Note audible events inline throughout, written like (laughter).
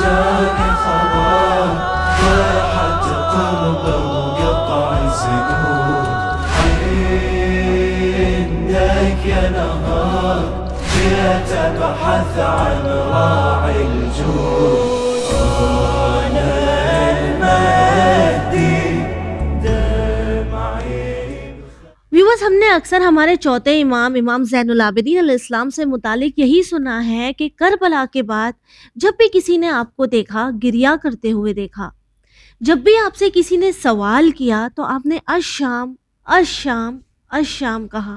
جاك خبر فاحت قلب وقطع سكوت عندك يا نهار جئت ابحث عن अक्सर हमारे चौथे इमाम इमाम जैनलाबिदीन इस्लाम से मुतालिक यही सुना है कि करबला के बाद जब भी किसी ने आपको देखा गिरिया करते हुए देखा जब भी आपसे किसी ने सवाल किया तो आपने अशाम अशाम अशाम कहा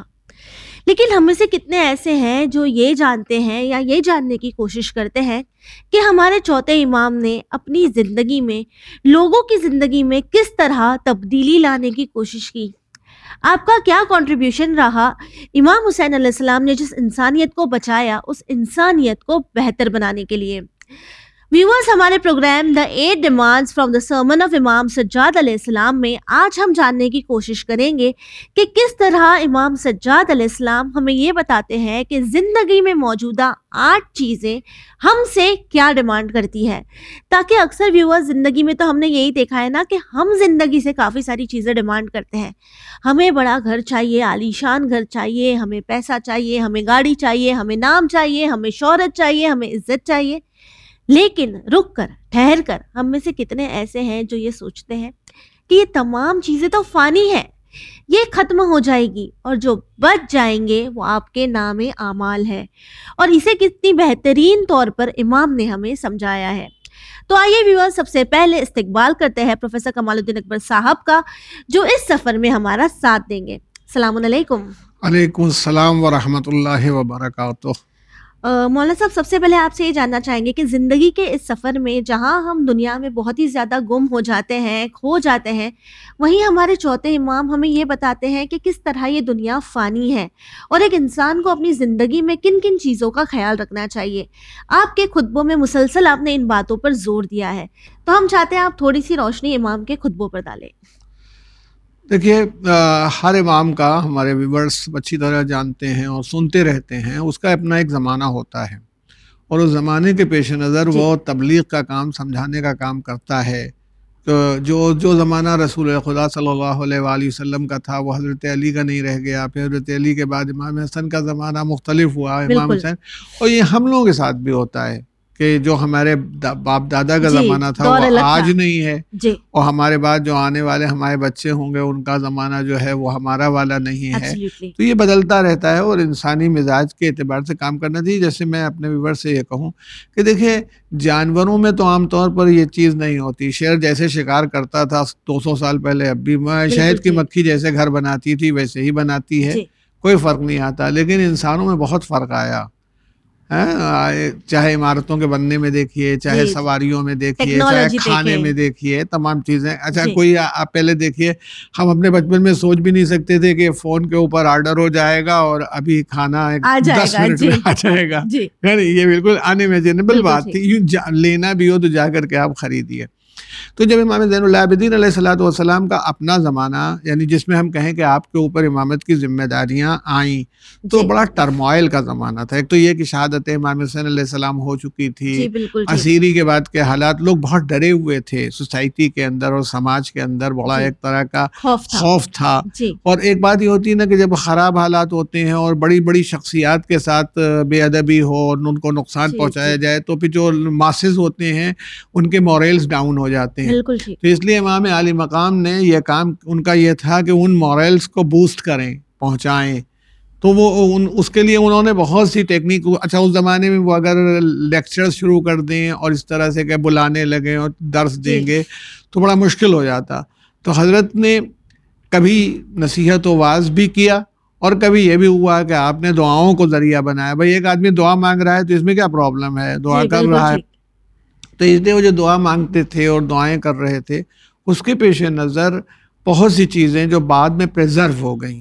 लेकिन हम में से कितने ऐसे हैं जो ये जानते हैं या ये जानने की कोशिश करते हैं कि हमारे चौथे इमाम ने अपनी ज़िंदगी में लोगों की ज़िंदगी में किस तरह तब्दीली लाने की कोशिश की आपका क्या कंट्रीब्यूशन रहा इमाम हुसैन सलाम ने जिस इंसानियत को बचाया उस इंसानियत को बेहतर बनाने के लिए व्यूवर्स हमारे programme the eight demands from the sermon of Imam Sajjad अलैहिस्सलाम में आज हम जानने की कोशिश करेंगे कि किस तरह इमाम सज्जाद अलैहिस्सलाम हमें ये बताते हैं कि ज़िंदगी में मौजूदा आठ चीज़ें हमसे क्या डिमांड करती है ताकि अक्सर व्यूवर्स ज़िंदगी में तो हमने यही देखा है ना कि हम ज़िंदगी से काफ़ी सारी चीज़ें डिमांड करते हैं हमें बड़ा घर चाहिए आलीशान घर चाहिए हमें पैसा चाहिए हमें गाड़ी चाहिए हमें नाम चाहिए हमें शहरत चाहिए हमें इज्जत चाहिए लेकिन रुक कर ठहर कर हम में से कितने ऐसे हैं जो ये सोचते हैं कि ये तमाम चीज़ें तो फानी है ये खत्म हो जाएगी और जो बच जाएंगे वो आपके नाम आमाल है और इसे कितनी बेहतरीन तौर पर इमाम ने हमें समझाया है तो आइए व्यूअर्स सबसे पहले इस्तकबाल करते हैं प्रोफेसर कमालुद्दीन अकबर साहब का जो इस सफ़र में हमारा साथ देंगे सलामकुम अलैक्म सलाम वरहमत ला मौलाना साहब सबसे पहले आपसे ये जानना चाहेंगे कि ज़िंदगी के इस सफ़र में जहाँ हम दुनिया में बहुत ही ज़्यादा गुम हो जाते हैं खो जाते हैं वहीं हमारे चौथे इमाम हमें ये बताते हैं कि किस तरह ये दुनिया फ़ानी है और एक इंसान को अपनी ज़िंदगी में किन किन चीज़ों का ख्याल रखना चाहिए आपके खुतबों में मुसलसल आपने इन बातों पर जोर दिया है तो हम चाहते हैं आप थोड़ी सी रोशनी इमाम के खुतबों पर डालें देखिए हर इमाम का हमारे व्यूवर्स अच्छी तरह जानते हैं और सुनते रहते हैं उसका अपना एक ज़माना होता है और उस ज़माने के पेश नज़र वो तबलीग का काम समझाने का काम करता है तो जो जो ज़माना रसूल खुदा सल्लल्लाहु अलैहि वसल्लम का था वो हज़रत अली का नहीं रह गया फिर हज़रत अली के बाद इमाम हसन का ज़माना मुख्तलिफ हुआ इमाम हसन और ये हम लोगों के साथ भी होता है कि जो हमारे दा, बाप दादा का ज़माना था वो आज नहीं है और हमारे बाद जो आने वाले हमारे बच्चे होंगे उनका ज़माना जो है वो हमारा वाला नहीं है तो ये बदलता रहता है और इंसानी मिजाज के अतबार से काम करना चाहिए जैसे मैं अपने विवर से ये कहूँ कि देखिए जानवरों में तो आमतौर पर ये चीज़ नहीं होती शेर जैसे शिकार करता था सौ साल पहले अब भी शहद की मक्खी जैसे घर बनाती थी वैसे ही बनाती है कोई फ़र्क नहीं आता लेकिन इंसानों में बहुत फ़र्क आया चाहे इमारतों के बनने में देखिए चाहे सवारियों में देखिए चाहे खाने में देखिए तमाम चीज़ें अच्छा कोई आप पहले देखिए हम अपने बचपन में सोच भी नहीं सकते थे कि फ़ोन के ऊपर ऑर्डर हो जाएगा और अभी खाना दस मिनट में आ जाएगा (laughs) ये बिल्कुल अनइमेजिनेबल बात थी लेना भी हो तो जा करके आप खरीदिए तो जब इमाम ज़ैनलाबिदीन सलाम का अपना ज़माना यानी जिसमें हम कहें कि आपके ऊपर इमामत की जिम्मेदारियाँ आईं तो बड़ा टर्मोइल का ज़माना था एक तो ये कि शहादत इमाम हुसैन सलाम हो चुकी थी असीरी के बाद के हालात लोग बहुत डरे हुए थे सोसाइटी के अंदर और समाज के अंदर बड़ा एक तरह का खौफ था और एक बात ये होती है ना कि जब ख़राब हालात होते हैं और बड़ी बड़ी शख्सियात के साथ बेअदबी हो और उनको नुकसान पहुँचाया जाए तो फिर जो मासज होते हैं उनके मॉरल्स डाउन हो जाते आती हैं तो इसलिए इमाम आली मकाम ने यह काम उनका यह था कि उन मॉरल्स को बूस्ट करें पहुँचाएँ तो वो उन उसके लिए उन्होंने बहुत सी टेक्निक अच्छा उस ज़माने में वो अगर लेक्चर शुरू कर दें और इस तरह से क्या बुलाने लगें और दर्स देंगे तो बड़ा मुश्किल हो जाता तो हज़रत ने कभी नसीहत वाज भी किया और कभी ये भी हुआ कि आपने दुआओं को ज़रिया बनाया भाई एक आदमी दुआ मांग रहा है तो इसमें क्या प्रॉब्लम है दुआ कर रहा है तो इसलिए वो जो दुआ मांगते थे और दुआएं कर रहे थे उसके पेश नज़र बहुत सी चीज़ें जो बाद में प्रिजर्व हो गई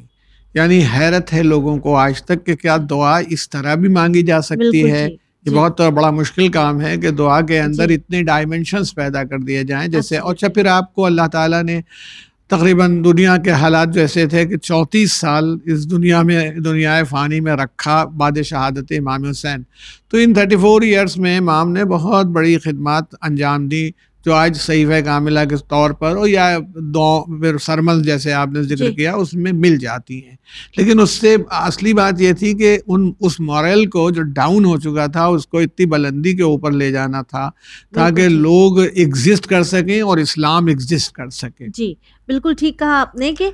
यानी हैरत है लोगों को आज तक कि क्या दुआ इस तरह भी मांगी जा सकती है ये बहुत तो बड़ा मुश्किल काम है कि दुआ के अंदर इतने डायमेंशंस पैदा कर दिए जाएं जैसे और अच्छा फिर आपको अल्लाह ताला ने तकरीबन दुनिया के हालात जो ऐसे थे कि चौंतीस साल इस दुनिया में दुनिया फ़ानी में रखा बाद शहादत इमाम हुसैन तो इन थर्टी फोर ईयर्स में इमाम ने बहुत बड़ी खदमात अंजाम दी जो आज है कामिला के तौर पर और या दो फिर सरमल जैसे आपने जिक्र किया उसमें मिल जाती हैं लेकिन उससे असली बात यह थी कि उन उस मॉरल को जो डाउन हो चुका था उसको इतनी बुलंदी के ऊपर ले जाना था ताकि लोग एग्जिस्ट कर सकें और इस्लाम एग्जिस्ट कर सकें जी बिल्कुल ठीक कहा आपने कि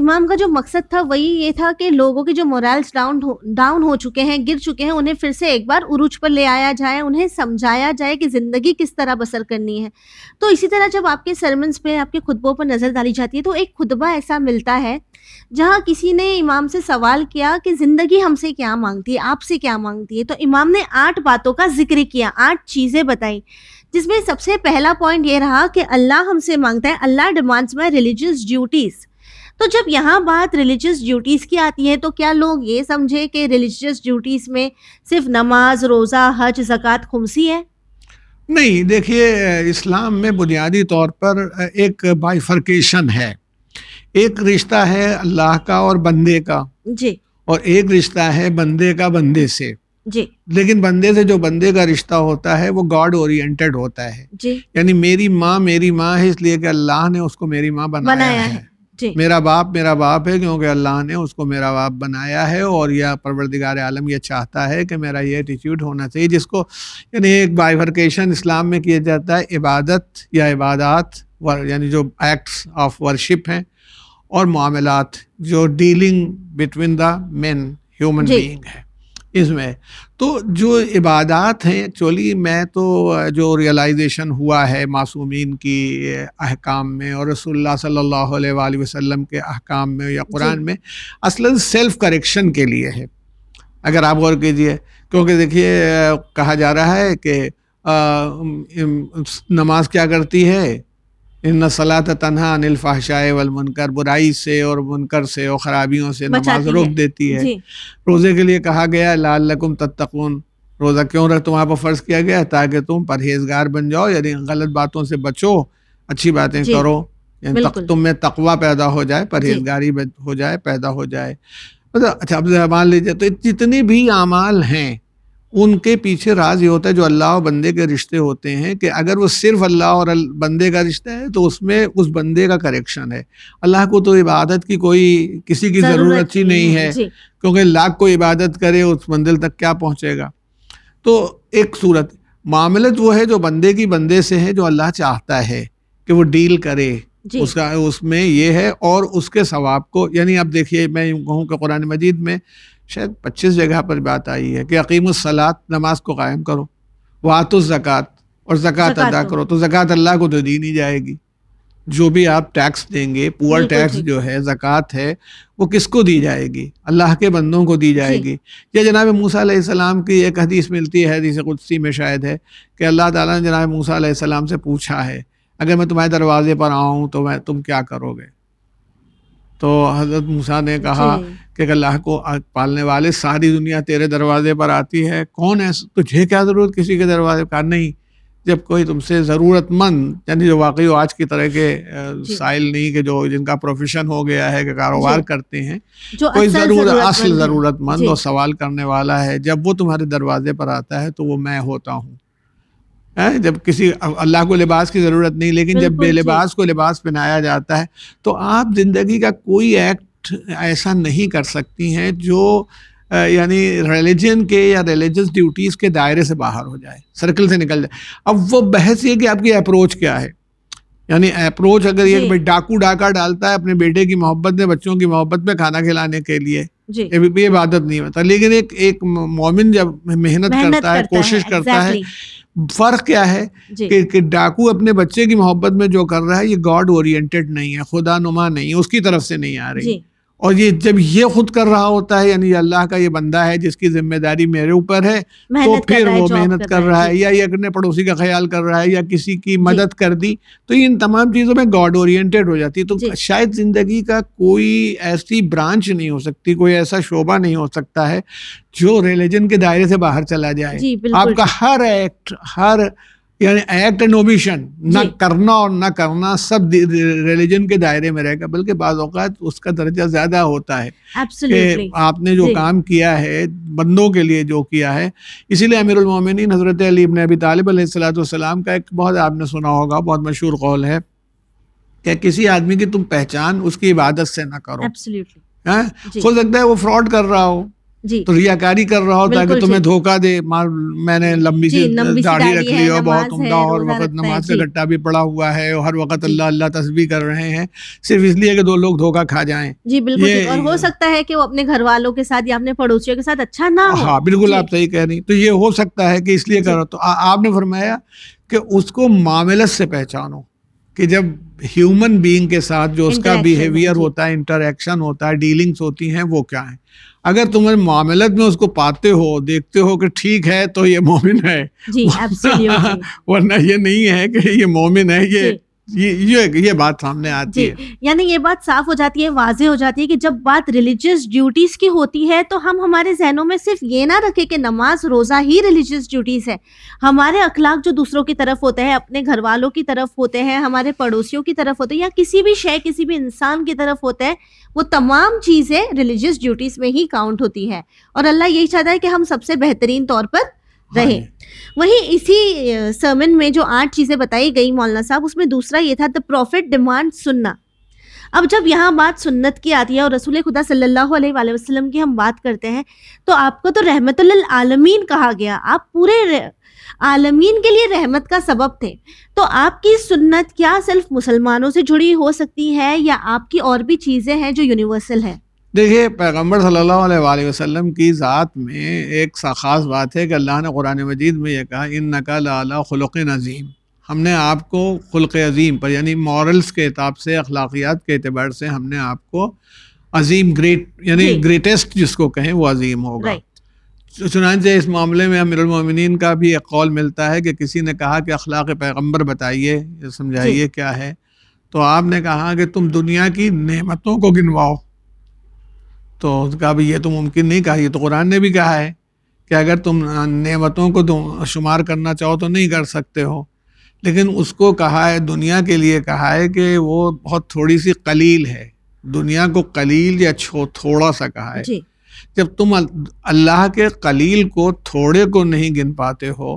इमाम का जो मकसद था वही ये था कि लोगों के जो मोरल्स डाउन हो डाउन हो चुके हैं गिर चुके हैं उन्हें फिर से एक बार उरूज पर ले आया जाए उन्हें समझाया जाए कि ज़िंदगी किस तरह बसर करनी है तो इसी तरह जब आपके सरमन्स पे आपके खुतबों पर नज़र डाली जाती है तो एक खुतबा ऐसा मिलता है जहाँ किसी ने इमाम से सवाल किया कि ज़िंदगी हमसे क्या मांगती है आपसे क्या मांगती है तो इमाम ने आठ बातों का जिक्र किया आठ चीज़ें बताई जिसमें सबसे पहला पॉइंट ये रहा कि अल्लाह हमसे मांगता है Allah demands my religious duties तो जब यहाँ बात रिलीजियस ड्यूटीज़ की आती है तो क्या लोग ये समझे कि रिलीजियस ड्यूटीज़ में सिर्फ नमाज रोज़ा हज जक़ात खुमसी है नहीं देखिए इस्लाम में बुनियादी तौर पर एक बाइफर्केशन है एक रिश्ता है अल्लाह का और बंदे का जी और एक रिश्ता है बंदे का बंदे से जी लेकिन बंदे से जो बंदे का रिश्ता होता है वो गॉड ओरिएंटेड होता है यानी मेरी माँ मेरी माँ है इसलिए कि अल्लाह ने उसको मेरी माँ बनाया, बनाया है, है। मेरा बाप मेरा बाप है क्योंकि अल्लाह ने उसको मेरा बाप बनाया है और यह परवरदिगार आलम यह चाहता है कि मेरा ये एटीट्यूड होना चाहिए जिसको यानी एक बाइफर्केशन इस्लाम में किया जाता है इबादत या इबादत यानी जो एक्ट्स ऑफ वर्शिप हैं और मामलात जो dealing between the men human being है इसमें तो जो इबादत हैं एक्चुअली मैं तो जो रियलाइजेशन हुआ है मासूमीन की अहकाम में और रसोल्ला सल्ला अलैहि के अहकाम में या कुरान में असलन सेल्फ़ करेक्शन के लिए है अगर आप गौर कीजिए क्योंकि देखिए कहा जा रहा है कि नमाज क्या करती है इन सलात तनहा अनिल फाशाए वल मुनकर बुराई से और मुनकर से और ख़राबियों से नमाज रोक देती है रोज़े के लिए कहा गया लाल लकुम तत्तकून रोज़ा क्यों रख तुम्हारा पर फ़र्ज़ किया गया ताकि तुम परहेजगार बन जाओ यानी गलत बातों से बचो अच्छी बातें करो तुम में तकवा पैदा हो जाए परहेजगारी हो जाए पैदा हो जाए मतलब अच्छा अब मान लीजिए तो जितनी भी अमाल हैं उनके पीछे राज ये होता है जो अल्लाह और बंदे के रिश्ते होते हैं कि अगर वो सिर्फ अल्लाह और बंदे का रिश्ता है तो उसमें उस बंदे का करेक्शन है अल्लाह को तो इबादत की कोई किसी की ज़रूरत ही नहीं है क्योंकि लाख को इबादत करे उस मंजिल तक क्या पहुँचेगा तो एक सूरत मामलत वो है जो बंदे की बंदे से है जो अल्लाह चाहता है कि वो डील करे उसका उसमें ये है और उसके सवाब को यानी आप देखिए मैं यूँ कहूँ कि कुरान मजीद में शायद पच्चीस जगह पर बात आई है कि अकीम सलात नमाज को कायम करो वात ज़क़़त और ज़क़़त अदा तो। करो तो ज़क़़त अल्लाह को तो दी नहीं जाएगी जो भी आप टैक्स देंगे पुअर टैक्स जो है ज़क़़त है वो किसको दी जाएगी अल्लाह के बंदों को दी जाएगी या जनाब मूसा सलाम की एक हदीस मिलती है हदीस कुदसी में शायद है कि अल्लाह ताला ने जनाब मूसा सलाम से पूछा है अगर मैं तुम्हारे दरवाज़े पर आऊँ तो मैं तुम क्या करोगे तो हज़रत मूसा ने कहा कि अल्लाह को पालने वाले सारी दुनिया तेरे दरवाजे पर आती है कौन है तुझे क्या ज़रूरत किसी के दरवाजे पर नहीं जब कोई तुमसे ज़रूरतमंद यानी जो वाकई आज की तरह के साइल नहीं के जो जिनका प्रोफेशन हो गया है कि कारोबार करते हैं जो कोई ज़रूर असल ज़रूरतमंद और सवाल करने वाला है जब वो तुम्हारे दरवाजे पर आता है तो वो मैं होता हूँ है जब किसी अल्लाह को लिबास की ज़रूरत नहीं लेकिन जब बेलिबास को लिबास पहनाया जाता है तो आप ज़िंदगी का कोई एक्ट ऐसा नहीं कर सकती हैं जो यानी रिलीजन के या रिलीजियस ड्यूटीज़ के दायरे से बाहर हो जाए सर्कल से निकल जाए अब वो बहस ये कि आपकी अप्रोच क्या है यानी अप्रोच अगर ये भाई डाकू डाका डालता है अपने बेटे की मोहब्बत में बच्चों की मोहब्बत में खाना खिलाने के लिए ये इबादत नहीं होता लेकिन एक एक मोमिन जब मेहनत करता, करता है कोशिश करता है फर्क क्या है कि, कि डाकू अपने बच्चे की मोहब्बत में जो कर रहा है ये गॉड ओरिएंटेड नहीं है खुदा नुमा नहीं है उसकी तरफ से नहीं आ रही और ये जब ये खुद कर रहा होता है यानी अल्लाह का ये बंदा है जिसकी जिम्मेदारी मेरे ऊपर है तो फिर वो मेहनत कर रहा है या ये अपने पड़ोसी का ख्याल कर रहा है या किसी की मदद कर दी तो इन तमाम चीज़ों में गॉड ओरिएंटेड हो जाती है तो शायद ज़िंदगी का कोई ऐसी ब्रांच नहीं हो सकती कोई ऐसा शोभा नहीं हो सकता है जो रिलीजन के दायरे से बाहर चला जाए आपका हर एक्ट हर यानी एक्ट एंड ओमिशन न करना और न करना सब रिलीजन के दायरे में रहेगा बल्कि बाज़ात उसका दर्जा ज़्यादा होता है कि आपने जो काम किया है बंदों के लिए जो किया है इसीलिए अमीरमिन हज़रत अली इबन अबी तालब सलाम का एक बहुत आपने सुना होगा बहुत मशहूर कौल है कि किसी आदमी की तुम पहचान उसकी इबादत से ना करो हाँ? हो सकता है वो फ्रॉड कर रहा हो जी तो रियाकारी कर रहा होता है कि तुम्हें धोखा दे मार मैंने लंबी सी दाढ़ी रख ली और बहुत उमदा और वक्त नमाज का गट्टा भी पड़ा हुआ है और हर वक्त अल्लाह अल्लाह तस्वीर कर रहे हैं सिर्फ इसलिए कि दो लोग धोखा खा जाएं जी बिल्कुल और हो सकता है कि वो अपने घर वालों के साथ या अपने पड़ोसियों के साथ अच्छा ना हो हाँ बिल्कुल आप सही कह रही तो ये हो सकता है कि इसलिए कर रहा तो आपने फरमाया कि उसको मामलत से पहचानो कि जब ह्यूमन बीइंग के साथ जो उसका बिहेवियर होता है इंटरेक्शन होता है डीलिंग्स होती हैं वो क्या है अगर तुम मामलत में उसको पाते हो देखते हो कि ठीक है तो ये मोमिन है जी, (laughs) वरना ये नहीं है कि ये मोमिन है ये ये ये ये बात सामने आती है यानी ये बात साफ हो जाती है वाजे हो जाती है कि जब बात रिलीजियस ड्यूटीज की होती है तो हम हमारे जहनों में सिर्फ ये ना रखें कि नमाज रोज़ा ही रिलीजियस ड्यूटीज़ है हमारे अखलाक जो दूसरों की तरफ होते हैं अपने घर वालों की तरफ होते हैं हमारे पड़ोसियों की तरफ होते हैं या किसी भी शय किसी भी इंसान की तरफ होता है वो तमाम चीज़ें रिलीजियस ड्यूटीज़ में ही काउंट होती है और अल्लाह यही चाहता है कि हम सबसे बेहतरीन तौर पर रहे हाँ वही इसी सर्मन में जो आठ चीज़ें बताई गई मौलाना साहब उसमें दूसरा ये था द प्रॉफिट डिमांड सुनना अब जब यहाँ बात सुन्नत की आती है और रसूल खुदा सल्लल्लाहु अलैहि वसल्लम की हम बात करते हैं तो आपको तो रहमतुल आलमीन कहा गया आप पूरे आलमीन के लिए रहमत का सबब थे तो आपकी सुन्नत क्या सिर्फ मुसलमानों से जुड़ी हो सकती है या आपकी और भी चीज़ें हैं जो यूनिवर्सल है देखिए पैगम्बर सल्ला वसम की ज़ात में एक सा ख़ास बात है कि अल्लाह ने कुरान मजीद में यह कहा इन नकल अला ख़ल़ नज़ीम हमने आपको खुल्क़ अज़ीम पर यानी मॉरल्स के हिसाब से अखलाकियात के अतबार से हमने आपको अजीम ग्रेट यानी ग्रेटेस्ट जिसको कहें वो अजीम होगा चुनानचे इस मामले में अमीरमिन का भी एक कौल मिलता है कि किसी ने कहा कि अखलाक पैगम्बर बताइए समझाइए क्या है तो आपने कहा कि तुम दुनिया की नमतों को गिनवाओ तो कहा भी ये तो मुमकिन नहीं कहा ये तो कुरान ने भी कहा है कि अगर तुम नेमतों को तुम शुमार करना चाहो तो नहीं कर सकते हो लेकिन उसको कहा है दुनिया के लिए कहा है कि वो बहुत थोड़ी सी कलील है दुनिया को कलील या छो थोड़ा सा कहा है जब तुम अल्लाह के कलील को थोड़े को नहीं गिन पाते हो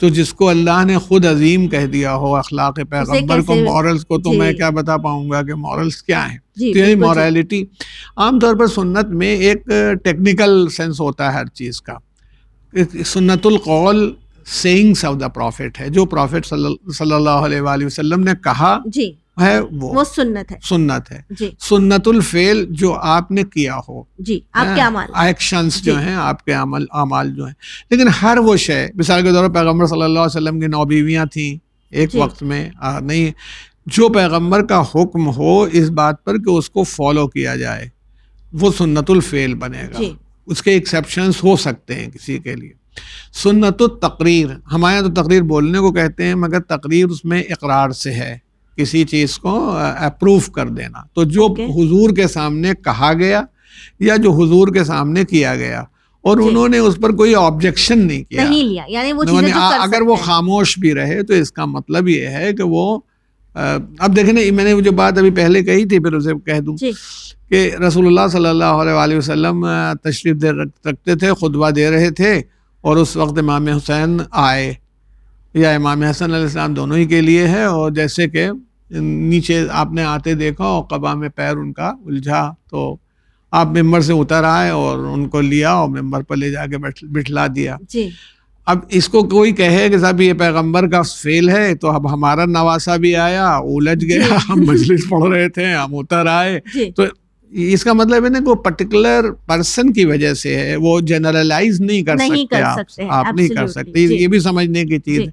तो जिसको अल्लाह ने खुद अजीम कह दिया हो अखलाक पैगम्बर को मॉरल्स को तो मैं क्या बता पाऊंगा कि मॉरल्स क्या हैं तो यही मॉरलिटी आमतौर पर सुन्नत में एक टेक्निकल सेंस होता है हर चीज़ का सुन्नतुल कौल सेइंग्स ऑफ द प्रॉफिट है जो प्रॉफिट सल्लल्लाहु अलैहि वसल्लम ने कहा जी है वो वो सुन्नत है सुन्नत है जी सुन्नतुल फेल जो आपने किया हो जी आपके अमल एक्शंस जो हैं आपके अमल अमाल जो हैं लेकिन हर वो शय मिसाल के तौर पर पैगम्बर सल्लल्लाहु अलैहि वसल्लम की नौ बीवियाँ थीं एक वक्त में आ, नहीं जो पैगम्बर का हुक्म हो इस बात पर कि उसको फॉलो किया जाए वो सुन्नतुल फेल बनेगा उसके एक्सेप्शंस हो सकते हैं किसी के लिए सुन्नत तकरीर हमारे तो तकरीर बोलने को कहते हैं मगर तकरीर उसमें इकरार से है किसी चीज़ को अप्रूव कर देना तो जो okay. हुजूर के सामने कहा गया या जो हुजूर के सामने किया गया और उन्होंने उस पर कोई ऑब्जेक्शन नहीं किया नहीं लिया यानी वो तो चीजें जो कर अगर वो खामोश भी रहे तो इसका मतलब ये है कि वो अब देखें ना मैंने जो बात अभी पहले कही थी फिर उसे कह दूँ कि रसूलुल्लाह सल्लल्लाहु अलैहि वसल्लम तशरीफ दे रखते थे खुतबा दे रहे थे और उस वक्त इमाम हुसैन आए या इमाम हसन आसमाम दोनों ही के लिए है और जैसे कि नीचे आपने आते देखा और कबा में पैर उनका उलझा तो आप मेम्बर से उतर आए और उनको लिया और मेम्बर पर ले जाके बिठला दिया जी अब इसको कोई कहे कि साहब ये पैगंबर का फेल है तो अब हमारा नवासा भी आया उलझ गया हम मजलिस पढ़ रहे थे हम उतर आए तो इसका मतलब है ना वो पर्टिकुलर पर्सन की वजह से है वो जनरलाइज नहीं कर नहीं सकते, कर आप, सकते आप, नहीं कर सकते ये भी समझने की चीज़ है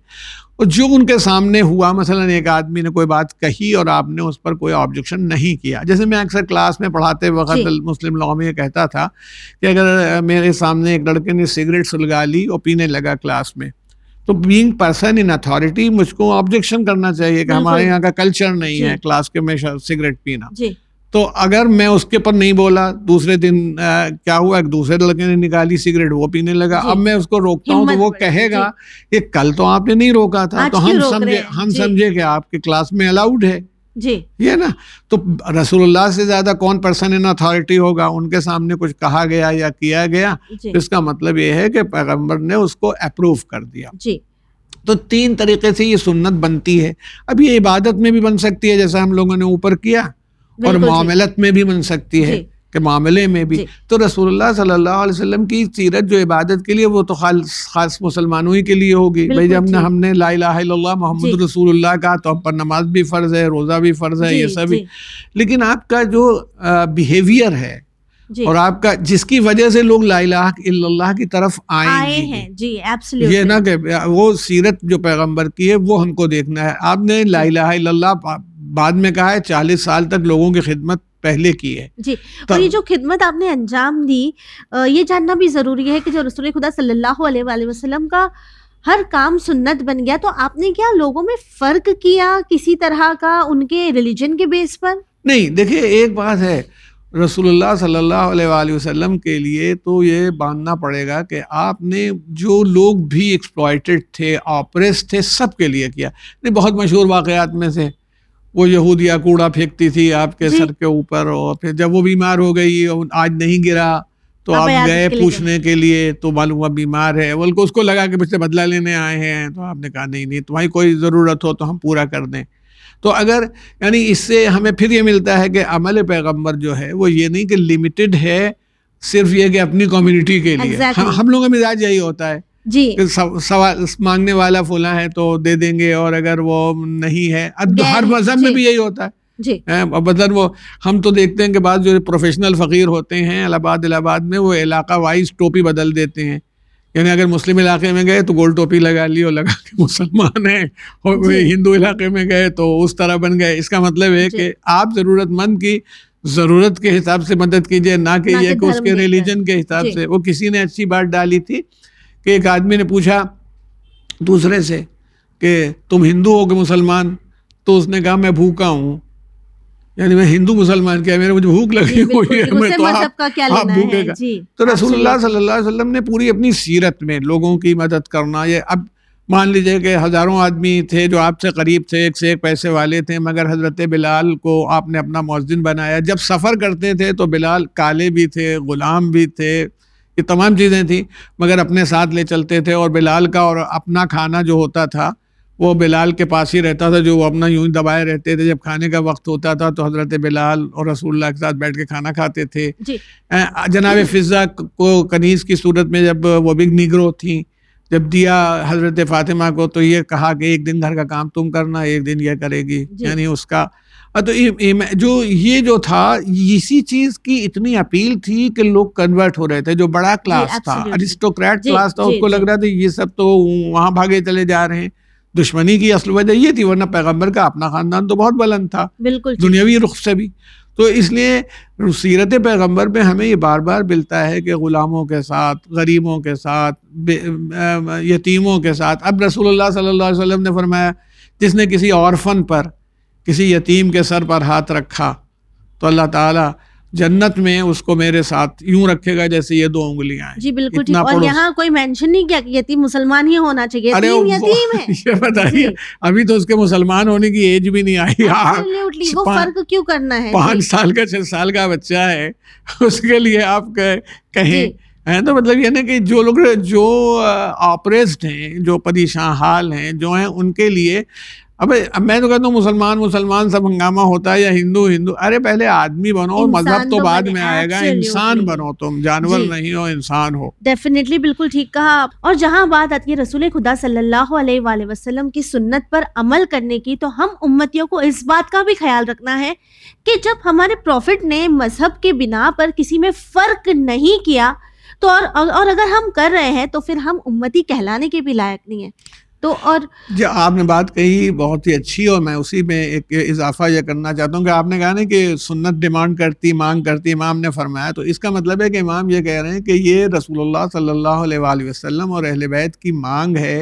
और जो उनके सामने हुआ मसलन एक आदमी ने कोई बात कही और आपने उस पर कोई ऑब्जेक्शन नहीं किया जैसे मैं अक्सर क्लास में पढ़ाते वक्त मुस्लिम लॉ में कहता था कि अगर मेरे सामने एक लड़के ने सिगरेट सुलगा ली और पीने लगा क्लास में तो बीइंग पर्सन इन अथॉरिटी मुझको ऑब्जेक्शन करना चाहिए कि हमारे यहाँ का कल्चर नहीं है क्लास के में सिगरेट पीना तो अगर मैं उसके पर नहीं बोला दूसरे दिन आ, क्या हुआ एक दूसरे लड़के ने निकाली सिगरेट वो पीने लगा अब मैं उसको रोकता हूँ तो वो कहेगा कि कल तो आपने नहीं रोका था तो हम समझे हम समझे कि आपके क्लास में अलाउड है जी ये ना तो रसूलुल्लाह से ज़्यादा कौन पर्सन इन अथॉरिटी होगा उनके सामने कुछ कहा गया या किया गया तो इसका मतलब ये है कि पैगंबर ने उसको अप्रूव कर दिया जी तो तीन तरीके से ये सुन्नत बनती है अब ये इबादत में भी बन सकती है जैसा हम लोगों ने ऊपर किया और मामलत में भी बन सकती है के मामले में भी तो रसूलुल्लाह सल्लल्लाहो अलैहि वसल्लम की सीरत जो इबादत के लिए वो तो खास खास मुसलमानों ही के लिए होगी भाई जब ना हमने ला इलाहा मोहम्मद रसूलुल्लाह का तो हम पर नमाज भी फ़र्ज़ है रोज़ा भी फ़र्ज़ है ये सभी लेकिन आपका जो बिहेवियर है और आपका जिसकी वजह से लोग ला इलाहा की तरफ आए, हैं जी ये ना कि वो सीरत जो पैगंबर की है वो हमको देखना है आपने ला इलाहा बाद में कहा है चालीस साल तक लोगों की खिदमत पहले की है जी और ये जो खिदमत आपने अंजाम दी ये जानना भी ज़रूरी है कि जो रसूल खुदा सल्लल्लाहु अलैहि वसल्लम का हर काम सुन्नत बन गया तो आपने क्या लोगों में फ़र्क किया किसी तरह का उनके रिलीजन के बेस पर नहीं देखिए एक बात है रसूलुल्लाह सल्लल्लाहु अलैहि वसल्लम के लिए तो ये बांधना पड़ेगा कि आपने जो लोग भी एक्सप्लॉयटेड थे ऑपरेस थे सब के लिए किया नहीं बहुत मशहूर वाक़ात में से वो यहूदिया कूड़ा फेंकती थी आपके सर के ऊपर और फिर जब वो बीमार हो गई और आज नहीं गिरा तो आप गए पूछने के लिए तो मालूम हुआ बीमार है बोल को उसको लगा कि मुझसे बदला लेने आए हैं तो आपने कहा नहीं नहीं तुम्हारी कोई ज़रूरत हो तो हम पूरा कर दें तो अगर यानी इससे हमें फिर ये मिलता है कि अमल पैगम्बर जो है वो ये नहीं कि लिमिटेड है सिर्फ ये कि अपनी कम्युनिटी के लिए exactly. हम, हम लोगों का मिजाज यही होता है जी सवाल मांगने वाला फुला है तो दे देंगे और अगर वो नहीं है तो हर मजहब में भी यही होता है जी मतलब वो हम तो देखते हैं कि बाद जो प्रोफेशनल फ़कीर होते हैं इलाहाबाद इलाहाबाद में वो इलाका वाइज टोपी बदल देते हैं यानी अगर मुस्लिम इलाके में गए तो गोल टोपी लगा ली और लगा के (laughs) मुसलमान है और हिंदू इलाके में गए तो उस तरह बन गए इसका मतलब है कि आप ज़रूरतमंद की ज़रूरत के हिसाब से मदद कीजिए ना कि कि उसके रिलीजन के हिसाब से वो किसी ने अच्छी बात डाली थी कि एक आदमी ने पूछा दूसरे से कि तुम हिंदू हो कि मुसलमान तो उसने कहा मैं भूखा हूँ यानी मैं हिंदू मुसलमान क्या मेरे मुझे भूख लगी हुई है मैं तो, तो आप, आप भूखेगा तो रसूलुल्लाह सल्लल्लाहु अलैहि वसल्लम ने पूरी अपनी सीरत में लोगों की मदद करना ये अब मान लीजिए कि हज़ारों आदमी थे जो आपसे करीब थे एक से एक पैसे वाले थे मगर हज़रत बिलाल को आपने अपना मौजिन बनाया जब सफ़र करते थे तो बिलाल काले भी थे ग़ुलाम भी थे ये तमाम चीज़ें थी मगर अपने साथ ले चलते थे और बिलाल का और अपना खाना जो होता था वो बिलाल के पास ही रहता था जो वो अपना यूं ही दबाए रहते थे जब खाने का वक्त होता था तो हज़रत बिलाल और रसूलुल्लाह के साथ बैठ के खाना खाते थे जनाब फिज़ा को कनीस की सूरत में जब वो बिग निगरो थी जब दिया हज़रत फ़ातिमा को तो ये कहा कि एक दिन घर का काम तुम करना एक दिन यह करेगी यानी उसका तो जो ये जो था इसी चीज की इतनी अपील थी कि लोग कन्वर्ट हो रहे थे जो बड़ा क्लास था अरिस्टोक्रेट क्लास था उसको लग रहा था ये सब तो वहां भागे चले जा रहे हैं दुश्मनी की असल वजह ये थी वरना पैगंबर का अपना खानदान तो बहुत बुलंद था बिल्कुल दुनियावी रुख से भी तो इसलिए सीरत पैगंबर में हमें ये बार बार मिलता है कि ग़ुलामों के साथ गरीबों के साथ यतीमों के साथ अब रसूलुल्लाह सल्लल्लाहु अलैहि वसल्लम ने फरमाया जिसने किसी औरफन पर किसी यतीम के सर पर हाथ रखा तो अल्लाह ताला जन्नत में उसको मेरे साथ यूं रखेगा जैसे ये दो उंगलियां जी बिल्कुल ठीक और यहाँ कोई मेंशन नहीं किया यतीम मुसलमान ही होना चाहिए अरे यतीम, है (laughs) ये बताइए अभी तो उसके मुसलमान होने की एज भी नहीं आई हाँ, वो फर्क क्यों करना है पांच साल का छह साल का बच्चा है उसके लिए आप कहें है तो मतलब ये ना कि जो लोग जो ऑपरेस्ड हैं जो परेशान हाल हैं जो हैं उनके लिए अबे अब मैं तो कहता हूँ मुसलमान मुसलमान सब हंगामा होता है या हिंदू हिंदू अरे पहले आदमी बनो मजहब तो, तो बाद में आएगा इंसान बनो तुम जानवर नहीं हो इंसान हो डेफिनेटली बिल्कुल ठीक कहा आप और जहाँ बात आती है रसूल खुदा सल्लल्लाहु अलैहि वसल्लम की सुन्नत पर अमल करने की तो हम उम्मतियों को इस बात का भी ख्याल रखना है की जब हमारे प्रॉफिट ने मजहब के बिना पर किसी में फ़र्क नहीं किया तो और अगर हम कर रहे हैं तो फिर हम उम्मती कहलाने के भी लायक नहीं है तो और जी आपने बात कही बहुत ही अच्छी और मैं उसी में एक इजाफा यह करना चाहता हूँ कि आपने कहा ना कि सुन्नत डिमांड करती मांग करती इमाम ने फरमाया तो इसका मतलब है कि इमाम ये कह रहे हैं कि ये रसूलुल्लाह सल्लल्लाहु अलैहि वसल्लम और अहले बैत की मांग है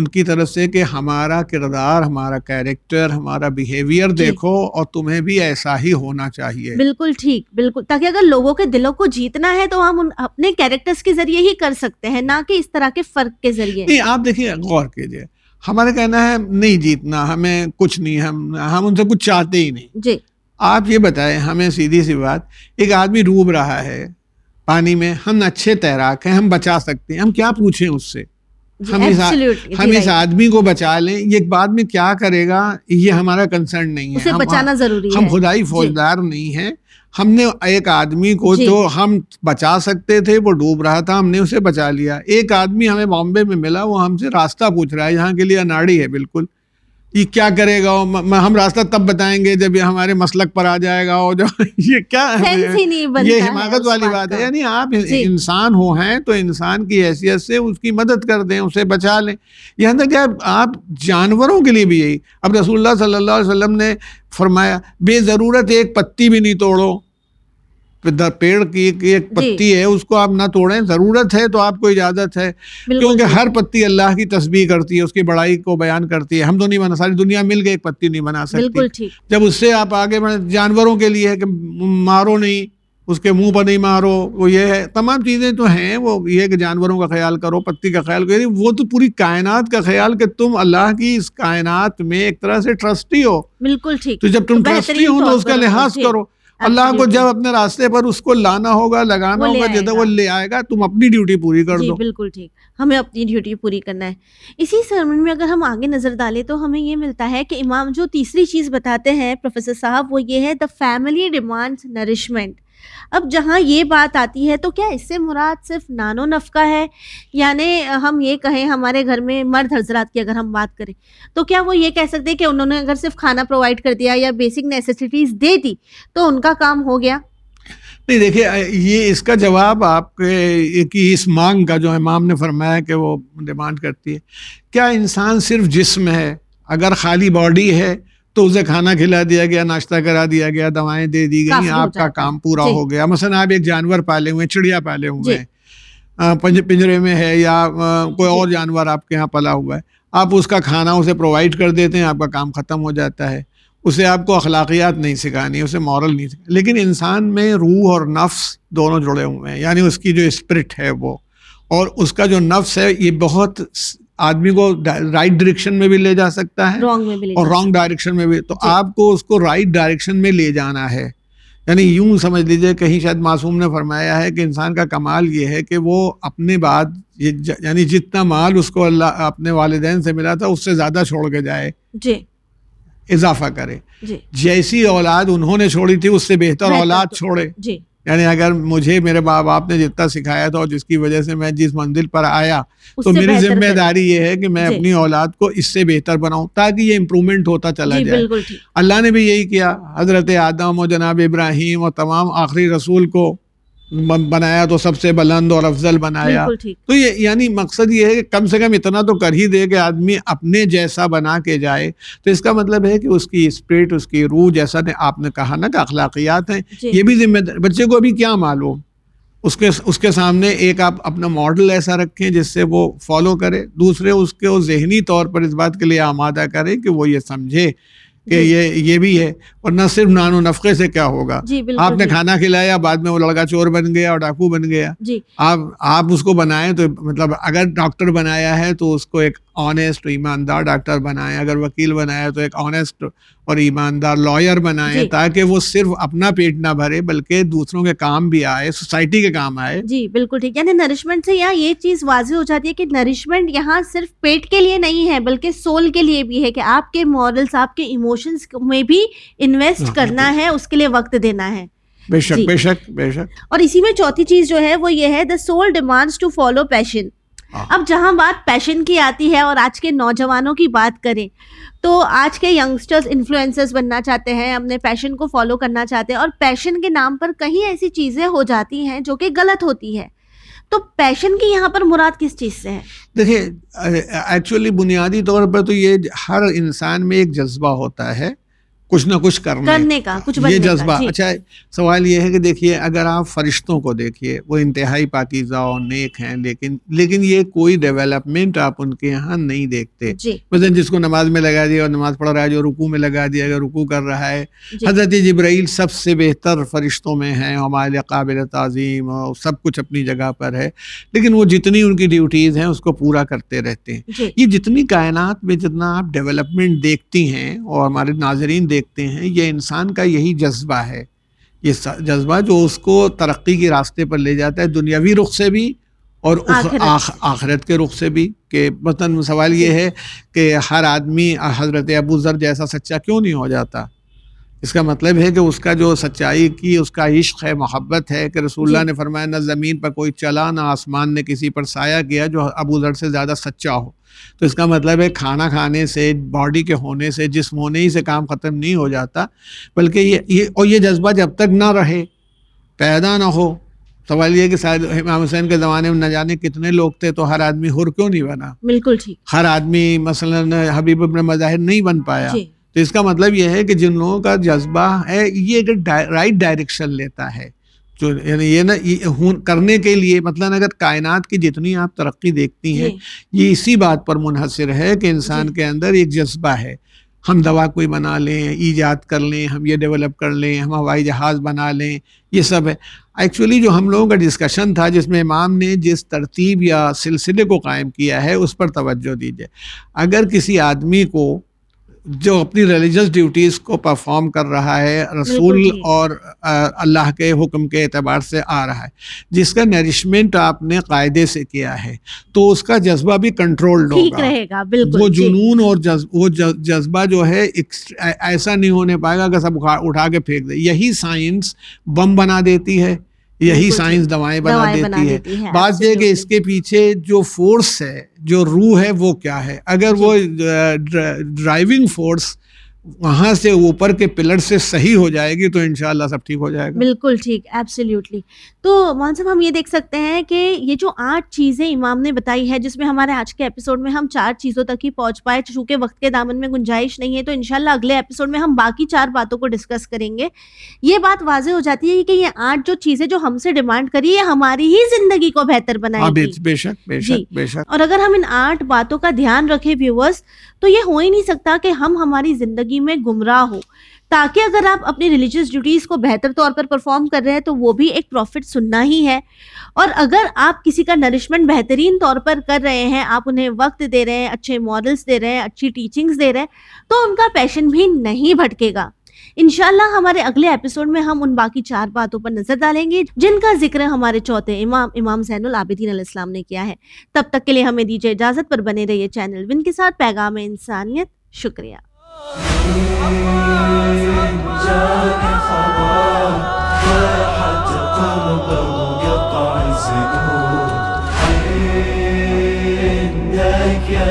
उनकी तरफ से कि हमारा किरदार हमारा कैरेक्टर हमारा बिहेवियर देखो और तुम्हें भी ऐसा ही होना चाहिए बिल्कुल ठीक बिल्कुल ताकि अगर लोगों के दिलों को जीतना है तो हम अपने कैरेक्टर्स के जरिए ही कर सकते हैं ना कि इस तरह के फर्क के जरिए आप देखिए गौर कीजिए हमारा कहना है नहीं जीतना हमें कुछ नहीं हम हम उनसे कुछ चाहते ही नहीं जी आप ये बताएं हमें सीधी सी बात एक आदमी डूब रहा है पानी में हम अच्छे तैराक हैं हम बचा सकते हैं हम क्या पूछें उससे हम इस हम इस आदमी को बचा लें ये बाद में क्या करेगा ये हमारा कंसर्न नहीं है हम, बचाना जरूरी हम खुदाई फौजदार नहीं है हमने एक आदमी को जो तो हम बचा सकते थे वो डूब रहा था हमने उसे बचा लिया एक आदमी हमें बॉम्बे में मिला वो हमसे रास्ता पूछ रहा है यहाँ के लिए अनाड़ी है बिल्कुल ये क्या करेगा म, हम रास्ता तब बताएंगे जब ये हमारे मसलक पर आ जाएगा और जो (laughs) ये क्या है ये हिमाकत वाली बात है यानी आप इंसान हो हैं तो इंसान की हैसियत से उसकी मदद कर दें उसे बचा लें यह ना आप, आप जानवरों के लिए भी यही अब रसूल सल्लल्लाहु अलैहि वसल्लम ने फरमाया बेज़रूरत एक पत्ती भी नहीं तोड़ो पेड़ की एक पत्ती है उसको आप ना तोड़े ज़रूरत है तो आपको इजाज़त है क्योंकि हर पत्ती अल्लाह की तस्वीर करती है उसकी बड़ाई को बयान करती है हम तो नहीं बना सारी दुनिया मिल गई एक पत्ती नहीं बना सकती जब उससे आप आगे बढ़े जानवरों के लिए है कि मारो नहीं उसके मुंह पर नहीं मारो वो ये है तमाम चीज़ें तो हैं वो ये कि जानवरों का ख्याल करो पत्ती का ख्याल करो वो तो पूरी कायनात का ख्याल कि तुम अल्लाह की इस कायनात में एक तरह से ट्रस्टी हो बिल्कुल ठीक तो जब तुम ट्रस्टी तो हो तो उसका लिहाज करो अल्लाह को जब अपने रास्ते पर उसको लाना होगा लगाना होगा जब वो ले आएगा तुम अपनी ड्यूटी पूरी कर दो बिल्कुल ठीक हमें अपनी ड्यूटी पूरी करना है इसी सरमन में अगर हम आगे नजर डालें तो हमें ये मिलता है कि इमाम जो तीसरी चीज़ बताते हैं प्रोफेसर साहब वो ये है द फैमिली डिमांड्स नरिशमेंट अब जहाँ ये बात आती है तो क्या इससे मुराद सिर्फ नानो नफका है यानी हम ये कहें हमारे घर में मर्द हजरात की अगर हम बात करें तो क्या वो ये कह सकते हैं कि उन्होंने अगर सिर्फ खाना प्रोवाइड कर दिया या बेसिक नेसेसिटीज़ दे दी तो उनका काम हो गया नहीं देखिए ये इसका जवाब आपके की इस मांग का जो इमाम ने फरमाया कि वो डिमांड करती है क्या इंसान सिर्फ जिसम है अगर खाली बॉडी है तो उसे खाना खिला दिया गया नाश्ता करा दिया गया दवाएं दे दी गई आपका काम पूरा हो गया मसलन आप एक जानवर पाले हुए चिड़िया पाले हुए हैं पिंजरे में है या कोई और जानवर आपके यहाँ पला हुआ है आप उसका खाना उसे प्रोवाइड कर देते हैं आपका काम ख़त्म हो जाता है उसे आपको अखलाकियात नहीं सिखानी उसे मॉरल नहीं सिखानी लेकिन इंसान में रूह और नफ्स दोनों जुड़े हुए हैं यानी उसकी जो स्पिरिट है वो और उसका जो नफ्स है ये बहुत आदमी को राइट डायरेक्शन में भी ले जा सकता है रॉन्ग में भी और रॉन्ग डायरेक्शन में भी तो आपको उसको राइट डायरेक्शन में ले जाना है यानी यूं समझ लीजिए कहीं शायद मासूम ने फरमाया है कि इंसान का कमाल ये है कि वो अपने बाद ये यानी जितना माल उसको अल्लाह अपने वालदेन से मिला था उससे ज़्यादा छोड़ के जाए जी इजाफा करे जी जैसी औलाद उन्होंने छोड़ी थी उससे बेहतर औलाद तो- छोड़े जी यानी अगर मुझे मेरे माँ बाप ने जितना सिखाया था और जिसकी वजह से मैं जिस मंजिल पर आया तो मेरी जिम्मेदारी ये है कि मैं अपनी औलाद को इससे बेहतर बनाऊं ताकि ये इम्प्रूवमेंट होता चला जाए अल्लाह ने भी यही किया हजरत आदम और जनाब इब्राहिम और तमाम आखिरी रसूल को बनाया तो सबसे बुलंद और अफजल बनाया तो ये यानी मकसद ये है कि कम से कम इतना तो कर ही दे कि आदमी अपने जैसा बना के जाए तो इसका मतलब है कि उसकी स्प्रिट उसकी रूह जैसा ने आपने कहा ना कि अखलाकियात हैं ये भी जिम्मेदार बच्चे को अभी क्या मालूम उसके उसके सामने एक आप अपना मॉडल ऐसा रखें जिससे वो फॉलो करे दूसरे उसके वो जहनी तौर पर इस बात के लिए आमादा करें कि वो ये समझे कि ये ये भी है और ना सिर्फ नानो नफके से क्या होगा आपने खाना खिलाया बाद में वो लड़का चोर बन गया और डाकू बन गया आप आप उसको बनाए तो मतलब अगर डॉक्टर बनाया है तो उसको एक ऑनेस्ट ईमानदार डॉक्टर बनाए अगर वकील बनाया तो एक ऑनेस्ट और ईमानदार लॉयर बनाए ताकि वो सिर्फ अपना पेट ना भरे बल्कि दूसरों के काम भी आए सोसाइटी के काम आए जी बिल्कुल ठीक यानी नरिशमेंट से यहाँ ये चीज वाजी हो जाती है कि नरिशमेंट यहाँ सिर्फ पेट के लिए नहीं है बल्कि सोल के लिए भी है कि आपके मॉरल्स आपके इमोशंस में भी इन्वेस्ट हाँ, करना है उसके लिए वक्त देना है बेशक बेशक बेशक और इसी में चौथी चीज जो है वो ये है the soul demands to follow passion अब जहाँ बात पैशन की आती है और आज के नौजवानों की बात करें तो आज के यंगस्टर्स इन्फ्लुएंसर्स बनना चाहते हैं अपने पैशन को फॉलो करना चाहते हैं और पैशन के नाम पर कहीं ऐसी चीज़ें हो जाती हैं जो कि गलत होती है तो पैशन की यहाँ पर मुराद किस चीज़ से है देखिए एक्चुअली बुनियादी तौर पर तो ये हर इंसान में एक जज्बा होता है कुछ ना कुछ करने, करने का, कुछ ये जज्बा अच्छा सवाल ये है कि देखिए अगर आप फरिश्तों को देखिए वो इंतहाई पाकिजा और नेक हैं लेकिन लेकिन ये कोई डेवलपमेंट आप उनके यहाँ नहीं देखते मतलब जिसको नमाज में लगा दिया और नमाज पढ़ रहा है जो रुकू में लगा दिया अगर रुकू कर रहा है हज़रत जब्राइल सबसे बेहतर फरिश्तों में है हमारे काबिल तज़ीम और सब कुछ अपनी जगह पर है लेकिन वो जितनी उनकी ड्यूटीज़ हैं उसको पूरा करते रहते हैं ये जितनी कायनात में जितना आप डेवलपमेंट देखती हैं और हमारे नाजरीन देख देखते हैं ये इंसान का यही जज्बा है ये जज्बा जो उसको तरक्की के रास्ते पर ले जाता है दुनियावी रुख से भी और आखिरत, आख, के रुख से भी कि मतलब सवाल ये है कि हर आदमी हज़रत अबू ज़र जैसा सच्चा क्यों नहीं हो जाता इसका मतलब है कि उसका जो सच्चाई की उसका इश्क है मोहब्बत है कि रसूल्ला ने फरमाया ना ज़मीन पर कोई चला ना आसमान ने किसी पर साया किया जो अबू ज़र से ज़्यादा सच्चा हो तो इसका मतलब है खाना खाने से बॉडी के होने से जिसम होने ही से काम ख़त्म नहीं हो जाता बल्कि ये ये और ये जज्बा जब तक ना रहे पैदा ना हो सवाल ये कि शायद इमाम हुसैन के ज़माने में न जाने कितने लोग थे तो हर आदमी हुर क्यों नहीं बना बिल्कुल ठीक हर आदमी मसलन हबीब अब मज़ाहिर नहीं बन पाया तो इसका मतलब यह है कि जिन लोगों का जज्बा है ये एक राइट डायरेक्शन लेता है जो तो ये ना ये करने के लिए मतलब अगर कायनात की जितनी आप तरक्की देखती हैं ये इसी बात पर मुनहसर है कि इंसान के अंदर एक जज्बा है हम दवा कोई बना लें ईजाद कर लें हम ये डेवलप कर लें हम हवाई जहाज़ बना लें ये सब है एक्चुअली जो हम लोगों का डिस्कशन था जिसमें इमाम ने जिस तरतीब या सिलसिले को कायम किया है उस पर तोज्जो दीजिए अगर किसी आदमी को जो अपनी रिलीजस ड्यूटीज़ को परफॉर्म कर रहा है रसूल और अल्लाह के हुक्म के अतबार से आ रहा है जिसका नरिशमेंट आपने कायदे से किया है तो उसका जज्बा भी कंट्रोल्ड होगा रहेगा बिल्कुल वो जुनून और जज, वो जज्बा जो है ऐसा नहीं होने पाएगा अगर सब उठा के फेंक दे यही साइंस बम बना देती है यही साइंस दवाएं बना दवाएं देती, बना है, देती है बात यह कि इसके पीछे जो फोर्स है जो रूह है वो क्या है अगर वो ड्राइविंग फोर्स वहां से ऊपर के पिलर से सही हो जाएगी तो इनशाला सब ठीक हो जाएगा बिल्कुल ठीक एब्सोल्युटली तो मोहन साहब हम ये देख सकते हैं कि ये जो आठ चीज़ें इमाम ने बताई है जिसमें हमारे आज के एपिसोड में हम चार चीज़ों तक ही पहुंच पाए चूंकि वक्त के दामन में गुंजाइश नहीं है तो इनशाला अगले एपिसोड में हम बाकी चार बातों को डिस्कस करेंगे ये बात वाज हो जाती है कि ये आठ जो चीज़ें जो हमसे डिमांड करी है हमारी ही जिंदगी को बेहतर बनाए हाँ, बेशक बेशक बेशक और अगर हम इन आठ बातों का ध्यान रखें व्यूवर्स तो ये हो ही नहीं सकता कि हम हमारी जिंदगी ज़िंदगी में गुमराह हो ताकि अगर आप अपनी रिलीजियस ड्यूटीज़ को बेहतर तौर पर परफॉर्म कर रहे हैं तो वो भी एक प्रॉफिट सुनना ही है और अगर आप किसी का नरिशमेंट बेहतरीन तौर पर कर रहे हैं आप उन्हें वक्त दे रहे हैं अच्छे मॉडल्स दे रहे हैं अच्छी टीचिंग्स दे रहे हैं तो उनका पैशन भी नहीं भटकेगा इनशाला हमारे अगले एपिसोड में हम उन बाकी चार बातों पर नजर डालेंगे जिनका जिक्र हमारे चौथे इमाम इमाम जैनुल आबिदीन इस्लाम ने किया है तब तक के लिए हमें दीजिए इजाजत पर बने रहिए चैनल विन के साथ पैगाम इंसानियत शुक्रिया الرحيم جاك خبر فاحت قلب القطع سكوت حين ذاك